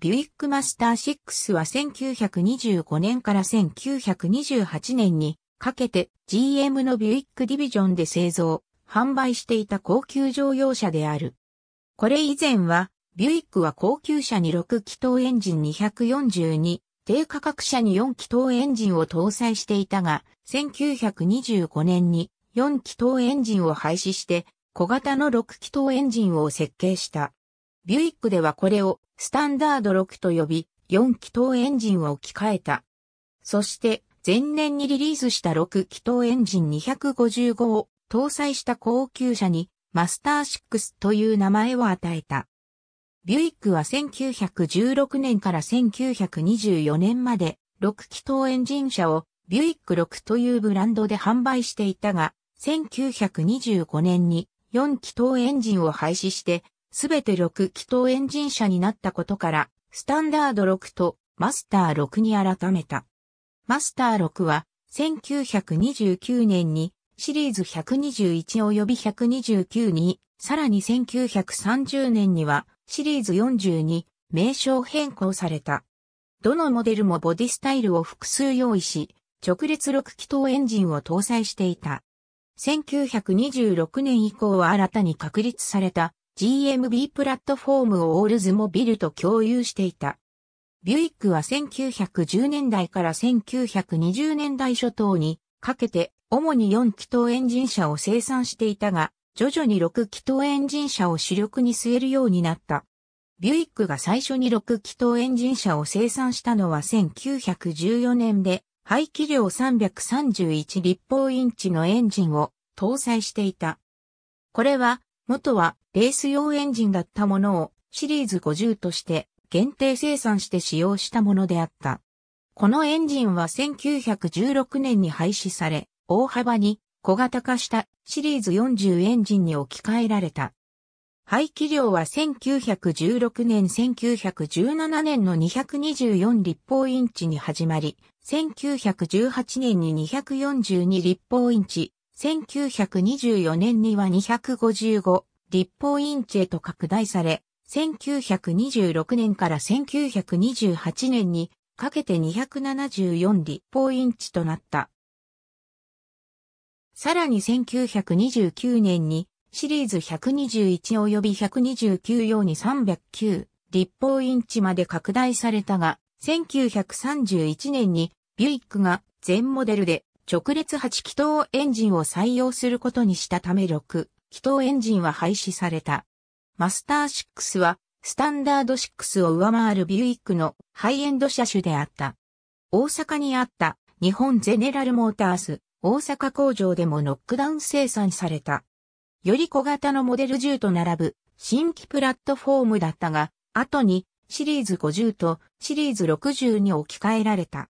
ビュイックマスター6は1925年から1928年にかけて GM のビュイックディビジョンで製造、販売していた高級乗用車である。これ以前は、ビュイックは高級車に6気筒エンジン242、低価格車に4気筒エンジンを搭載していたが、1925年に4気筒エンジンを廃止して、小型の6気筒エンジンを設計した。ビュイックではこれをスタンダード6と呼び、4気筒エンジンを置き換えた。そして、前年にリリースした6気筒エンジン255を搭載した高級車にマスター6という名前を与えた。ビュイックは1916年から1924年まで6気筒エンジン車をビュイック6というブランドで販売していたが、1925年に4気筒エンジンを廃止してすべて6気筒エンジン車になったことから、スタンダード6とマスター6に改めた。マスター6は、1929年にシリーズ121及び129に、さらに1930年にはシリーズ40に名称変更された。どのモデルもボディスタイルを複数用意し、直列6気筒エンジンを搭載していた。1926年以降は新たに確立された GMB プラットフォームをオールズモビルと共有していた。ビュイックは1910年代から1920年代初頭にかけて主に4気筒エンジン車を生産していたが、徐々に6気筒エンジン車を主力に据えるようになった。ビュイックが最初に6気筒エンジン車を生産したのは1914年で、排気量331立方インチのエンジンを搭載していた。これは、元はレース用エンジンだったものをシリーズ50として限定生産して使用したものであった。このエンジンは1916年に廃止され、大幅に小型化したシリーズ40エンジンに置き換えられた。排気量は1916年1917年の224立方インチに始まり、1918年に242立方インチ、1924年には255立法院チへと拡大され、1926年から1928年にかけて274立法院地となった。さらに1929年にシリーズ121及び129用に309立法院地まで拡大されたが、1931年にビュイックが全モデルで直列8気筒エンジンを採用することにしたため6気筒エンジンは廃止された。マスター6は、スタンダード6を上回るビュイックのハイエンド車種であった。大阪にあった日本ゼネラルモータース大阪工場でもノックダウン生産された。より小型のモデル10と並ぶ新規プラットフォームだったが、後にシリーズ50とシリーズ60に置き換えられた。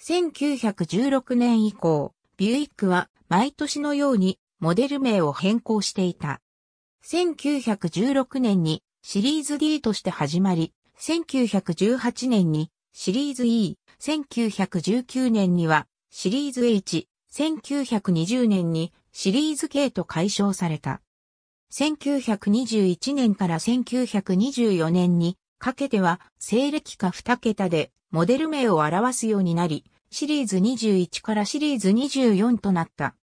1916年以降、ビュイックは毎年のようにモデル名を変更していた。1916年にシリーズ D として始まり、1918年にシリーズ E、1919年にはシリーズ H、1920年にシリーズ K と解消された。1921年から1924年にかけては西暦か2桁でモデル名を表すようになり、シリーズ21からシリーズ24となった。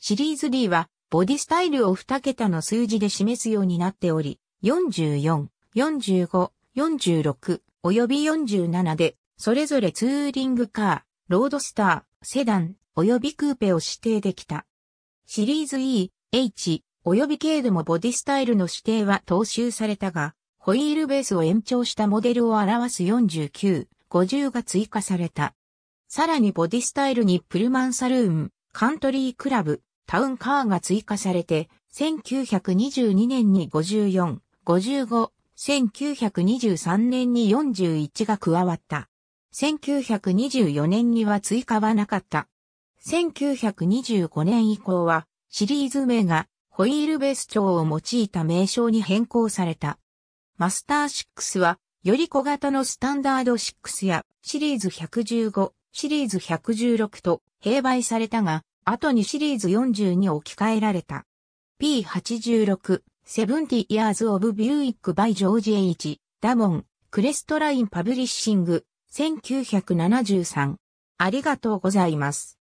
シリーズ D はボディスタイルを2桁の数字で示すようになっており、44、45、46及び47で、それぞれツーリングカー、ロードスター、セダン及びクーペを指定できた。シリーズ E、H 及び K でもボディスタイルの指定は踏襲されたが、ホイールベースを延長したモデルを表す49、50が追加された。さらにボディスタイルにプルマンサルーン、カントリークラブ、タウンカーが追加されて、1922年に54、55、1923年に41が加わった。1924年には追加はなかった。1925年以降は、シリーズ名がホイールベース調を用いた名称に変更された。マスター6は、より小型のスタンダード6やシリーズ115、シリーズ116と併売されたが、後にシリーズ40に置き換えられた。P86、セブンティイヤーズ・オブ・ビューイック・バイ・ジョージ・エイチ、ダモン、クレストライン・パブリッシング、1973。ありがとうございます。